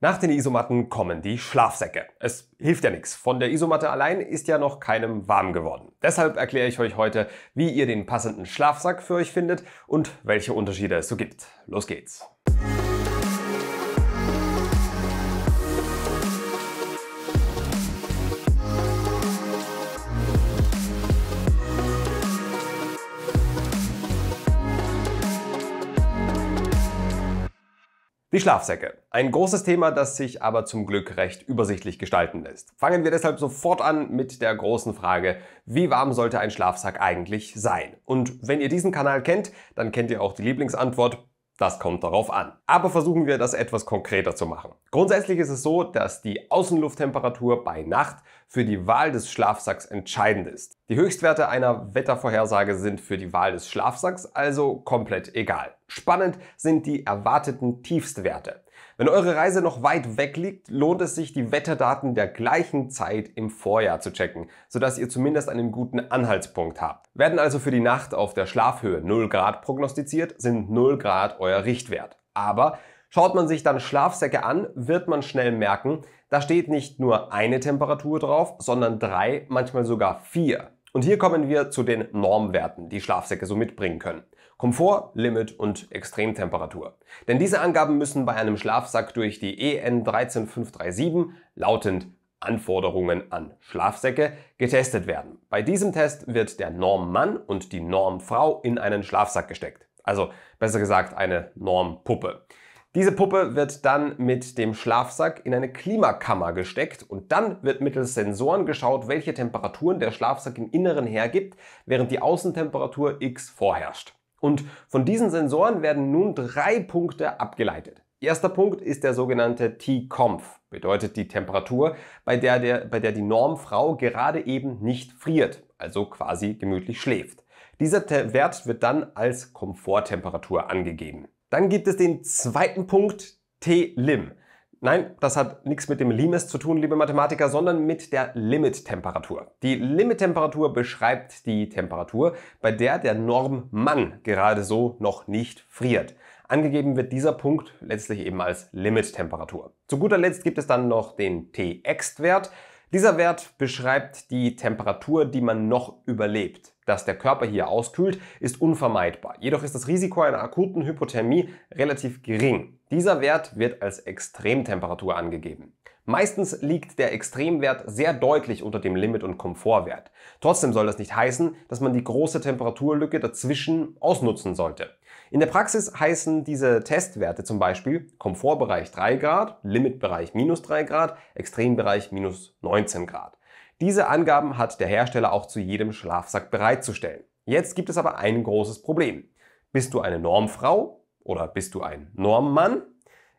Nach den Isomatten kommen die Schlafsäcke. Es hilft ja nichts. Von der Isomatte allein ist ja noch keinem warm geworden. Deshalb erkläre ich euch heute, wie ihr den passenden Schlafsack für euch findet und welche Unterschiede es so gibt. Los geht's. Die Schlafsäcke. Ein großes Thema, das sich aber zum Glück recht übersichtlich gestalten lässt. Fangen wir deshalb sofort an mit der großen Frage, wie warm sollte ein Schlafsack eigentlich sein? Und wenn ihr diesen Kanal kennt, dann kennt ihr auch die Lieblingsantwort, das kommt darauf an. Aber versuchen wir das etwas konkreter zu machen. Grundsätzlich ist es so, dass die Außenlufttemperatur bei Nacht für die Wahl des Schlafsacks entscheidend ist. Die Höchstwerte einer Wettervorhersage sind für die Wahl des Schlafsacks also komplett egal. Spannend sind die erwarteten Tiefstwerte. Wenn eure Reise noch weit weg liegt, lohnt es sich, die Wetterdaten der gleichen Zeit im Vorjahr zu checken, sodass ihr zumindest einen guten Anhaltspunkt habt. Werden also für die Nacht auf der Schlafhöhe 0 Grad prognostiziert, sind 0 Grad euer Richtwert. Aber Schaut man sich dann Schlafsäcke an, wird man schnell merken, da steht nicht nur eine Temperatur drauf, sondern drei, manchmal sogar vier. Und hier kommen wir zu den Normwerten, die Schlafsäcke so mitbringen können. Komfort, Limit und Extremtemperatur. Denn diese Angaben müssen bei einem Schlafsack durch die e EN 13537 lautend Anforderungen an Schlafsäcke getestet werden. Bei diesem Test wird der Normmann und die Normfrau in einen Schlafsack gesteckt. Also besser gesagt eine Normpuppe. Diese Puppe wird dann mit dem Schlafsack in eine Klimakammer gesteckt und dann wird mittels Sensoren geschaut, welche Temperaturen der Schlafsack im Inneren hergibt, während die Außentemperatur X vorherrscht. Und von diesen Sensoren werden nun drei Punkte abgeleitet. Erster Punkt ist der sogenannte T-Conf, bedeutet die Temperatur, bei der, der, bei der die Normfrau gerade eben nicht friert, also quasi gemütlich schläft. Dieser Wert wird dann als Komforttemperatur angegeben. Dann gibt es den zweiten Punkt, T-Lim. Nein, das hat nichts mit dem Limes zu tun, liebe Mathematiker, sondern mit der Limittemperatur. Die Limittemperatur beschreibt die Temperatur, bei der der Normmann gerade so noch nicht friert. Angegeben wird dieser Punkt letztlich eben als Limittemperatur. Zu guter Letzt gibt es dann noch den T-Ext-Wert. Dieser Wert beschreibt die Temperatur, die man noch überlebt. Dass der Körper hier auskühlt, ist unvermeidbar. Jedoch ist das Risiko einer akuten Hypothermie relativ gering. Dieser Wert wird als Extremtemperatur angegeben. Meistens liegt der Extremwert sehr deutlich unter dem Limit- und Komfortwert. Trotzdem soll das nicht heißen, dass man die große Temperaturlücke dazwischen ausnutzen sollte. In der Praxis heißen diese Testwerte zum Beispiel Komfortbereich 3 Grad, Limitbereich minus 3 Grad, Extrembereich minus 19 Grad. Diese Angaben hat der Hersteller auch zu jedem Schlafsack bereitzustellen. Jetzt gibt es aber ein großes Problem. Bist du eine Normfrau oder bist du ein Normmann?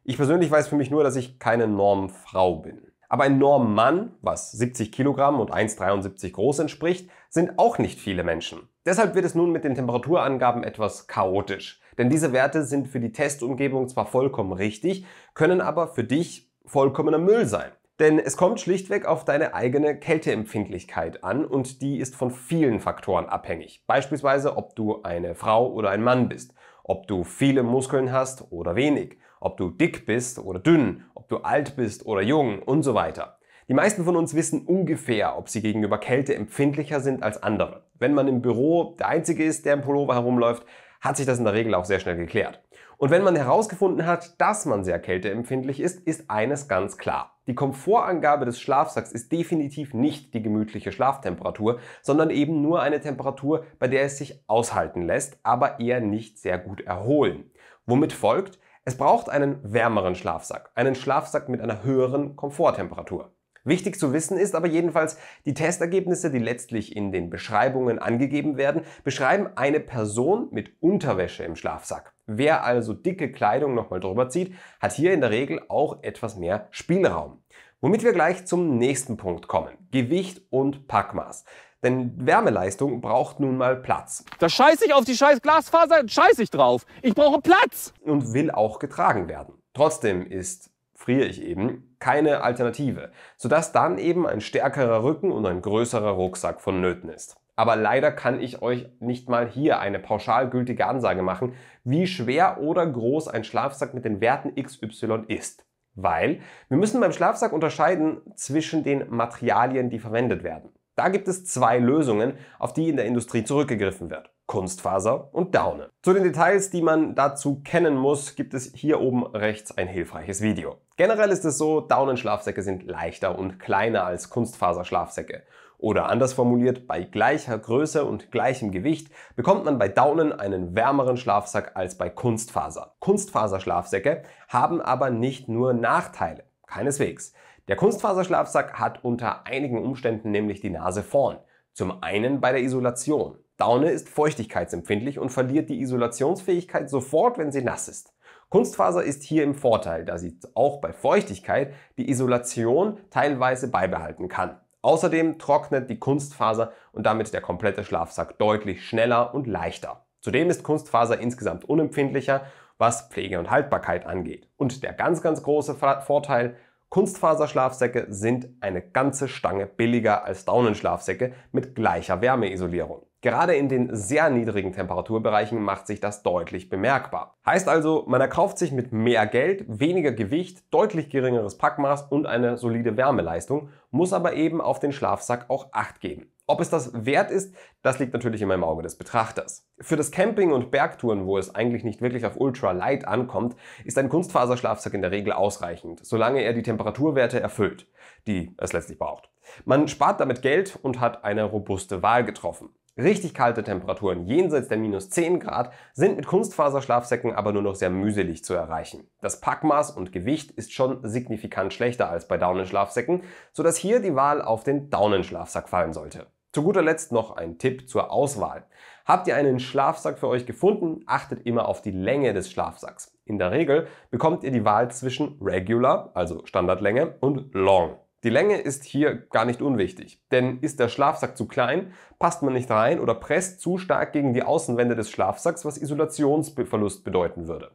Ich persönlich weiß für mich nur, dass ich keine Normfrau bin. Aber ein Normmann, was 70 Kilogramm und 1,73 groß entspricht, sind auch nicht viele Menschen. Deshalb wird es nun mit den Temperaturangaben etwas chaotisch. Denn diese Werte sind für die Testumgebung zwar vollkommen richtig, können aber für dich vollkommener Müll sein. Denn es kommt schlichtweg auf deine eigene Kälteempfindlichkeit an und die ist von vielen Faktoren abhängig. Beispielsweise, ob du eine Frau oder ein Mann bist ob du viele Muskeln hast oder wenig, ob du dick bist oder dünn, ob du alt bist oder jung und so weiter. Die meisten von uns wissen ungefähr, ob sie gegenüber Kälte empfindlicher sind als andere. Wenn man im Büro der Einzige ist, der im Pullover herumläuft, hat sich das in der Regel auch sehr schnell geklärt. Und wenn man herausgefunden hat, dass man sehr kälteempfindlich ist, ist eines ganz klar. Die Komfortangabe des Schlafsacks ist definitiv nicht die gemütliche Schlaftemperatur, sondern eben nur eine Temperatur, bei der es sich aushalten lässt, aber eher nicht sehr gut erholen. Womit folgt, es braucht einen wärmeren Schlafsack, einen Schlafsack mit einer höheren Komforttemperatur. Wichtig zu wissen ist aber jedenfalls, die Testergebnisse, die letztlich in den Beschreibungen angegeben werden, beschreiben eine Person mit Unterwäsche im Schlafsack. Wer also dicke Kleidung nochmal drüber zieht, hat hier in der Regel auch etwas mehr Spielraum. Womit wir gleich zum nächsten Punkt kommen. Gewicht und Packmaß. Denn Wärmeleistung braucht nun mal Platz. Da scheiße ich auf die scheiß Glasfaser, scheiße ich drauf. Ich brauche Platz! Und will auch getragen werden. Trotzdem ist, friere ich eben, keine Alternative, sodass dann eben ein stärkerer Rücken und ein größerer Rucksack vonnöten ist. Aber leider kann ich euch nicht mal hier eine pauschal gültige Ansage machen, wie schwer oder groß ein Schlafsack mit den Werten XY ist. Weil wir müssen beim Schlafsack unterscheiden zwischen den Materialien, die verwendet werden. Da gibt es zwei Lösungen, auf die in der Industrie zurückgegriffen wird. Kunstfaser und Daune. Zu den Details, die man dazu kennen muss, gibt es hier oben rechts ein hilfreiches Video. Generell ist es so, Daunenschlafsäcke sind leichter und kleiner als Kunstfaserschlafsäcke. Oder anders formuliert, bei gleicher Größe und gleichem Gewicht bekommt man bei Daunen einen wärmeren Schlafsack als bei Kunstfaser. Kunstfaserschlafsäcke haben aber nicht nur Nachteile. Keineswegs. Der Kunstfaserschlafsack hat unter einigen Umständen nämlich die Nase vorn. Zum einen bei der Isolation. Daune ist feuchtigkeitsempfindlich und verliert die Isolationsfähigkeit sofort, wenn sie nass ist. Kunstfaser ist hier im Vorteil, da sie auch bei Feuchtigkeit die Isolation teilweise beibehalten kann. Außerdem trocknet die Kunstfaser und damit der komplette Schlafsack deutlich schneller und leichter. Zudem ist Kunstfaser insgesamt unempfindlicher, was Pflege und Haltbarkeit angeht. Und der ganz, ganz große Vorteil, Kunstfaserschlafsäcke sind eine ganze Stange billiger als Daunenschlafsäcke mit gleicher Wärmeisolierung. Gerade in den sehr niedrigen Temperaturbereichen macht sich das deutlich bemerkbar. Heißt also, man erkauft sich mit mehr Geld, weniger Gewicht, deutlich geringeres Packmaß und eine solide Wärmeleistung, muss aber eben auf den Schlafsack auch Acht geben. Ob es das wert ist, das liegt natürlich in meinem Auge des Betrachters. Für das Camping und Bergtouren, wo es eigentlich nicht wirklich auf Ultra Light ankommt, ist ein Kunstfaserschlafsack in der Regel ausreichend, solange er die Temperaturwerte erfüllt, die es letztlich braucht. Man spart damit Geld und hat eine robuste Wahl getroffen. Richtig kalte Temperaturen jenseits der minus 10 Grad sind mit Kunstfaserschlafsäcken aber nur noch sehr mühselig zu erreichen. Das Packmaß und Gewicht ist schon signifikant schlechter als bei Daunenschlafsäcken, sodass hier die Wahl auf den Daunenschlafsack fallen sollte. Zu guter Letzt noch ein Tipp zur Auswahl. Habt ihr einen Schlafsack für euch gefunden, achtet immer auf die Länge des Schlafsacks. In der Regel bekommt ihr die Wahl zwischen Regular, also Standardlänge, und Long, die Länge ist hier gar nicht unwichtig, denn ist der Schlafsack zu klein, passt man nicht rein oder presst zu stark gegen die Außenwände des Schlafsacks, was Isolationsverlust bedeuten würde.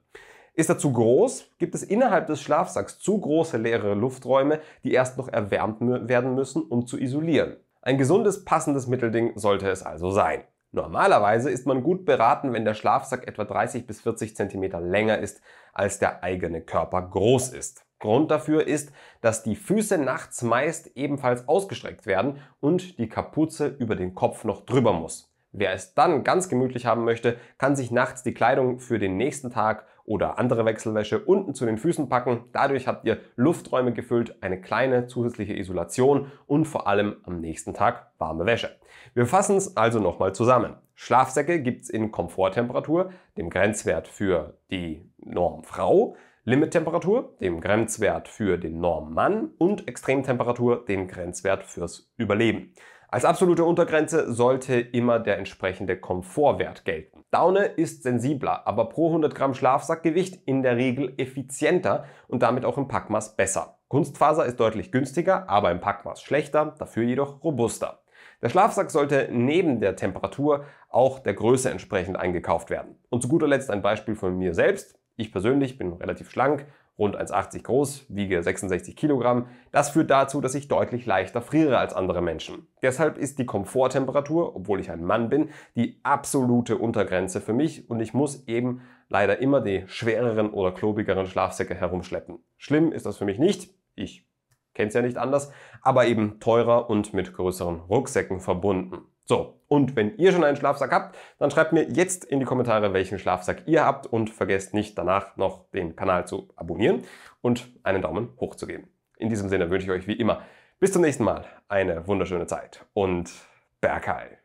Ist er zu groß, gibt es innerhalb des Schlafsacks zu große leere Lufträume, die erst noch erwärmt werden müssen, um zu isolieren. Ein gesundes, passendes Mittelding sollte es also sein. Normalerweise ist man gut beraten, wenn der Schlafsack etwa 30 bis 40 cm länger ist, als der eigene Körper groß ist. Grund dafür ist, dass die Füße nachts meist ebenfalls ausgestreckt werden und die Kapuze über den Kopf noch drüber muss. Wer es dann ganz gemütlich haben möchte, kann sich nachts die Kleidung für den nächsten Tag oder andere Wechselwäsche unten zu den Füßen packen. Dadurch habt ihr Lufträume gefüllt, eine kleine zusätzliche Isolation und vor allem am nächsten Tag warme Wäsche. Wir fassen es also nochmal zusammen. Schlafsäcke gibt es in Komforttemperatur, dem Grenzwert für die Norm Frau, Limittemperatur, dem Grenzwert für den Normmann und Extremtemperatur, den Grenzwert fürs Überleben. Als absolute Untergrenze sollte immer der entsprechende Komfortwert gelten. Daune ist sensibler, aber pro 100 Gramm Schlafsackgewicht in der Regel effizienter und damit auch im Packmaß besser. Kunstfaser ist deutlich günstiger, aber im Packmaß schlechter, dafür jedoch robuster. Der Schlafsack sollte neben der Temperatur auch der Größe entsprechend eingekauft werden. Und zu guter Letzt ein Beispiel von mir selbst. Ich persönlich bin relativ schlank, rund 1,80 groß, wiege 66 Kilogramm. Das führt dazu, dass ich deutlich leichter friere als andere Menschen. Deshalb ist die Komforttemperatur, obwohl ich ein Mann bin, die absolute Untergrenze für mich und ich muss eben leider immer die schwereren oder klobigeren Schlafsäcke herumschleppen. Schlimm ist das für mich nicht. Ich kenne es ja nicht anders, aber eben teurer und mit größeren Rucksäcken verbunden. So, und wenn ihr schon einen Schlafsack habt, dann schreibt mir jetzt in die Kommentare, welchen Schlafsack ihr habt und vergesst nicht danach noch den Kanal zu abonnieren und einen Daumen hoch zu geben. In diesem Sinne wünsche ich euch wie immer bis zum nächsten Mal eine wunderschöne Zeit und Bergheil.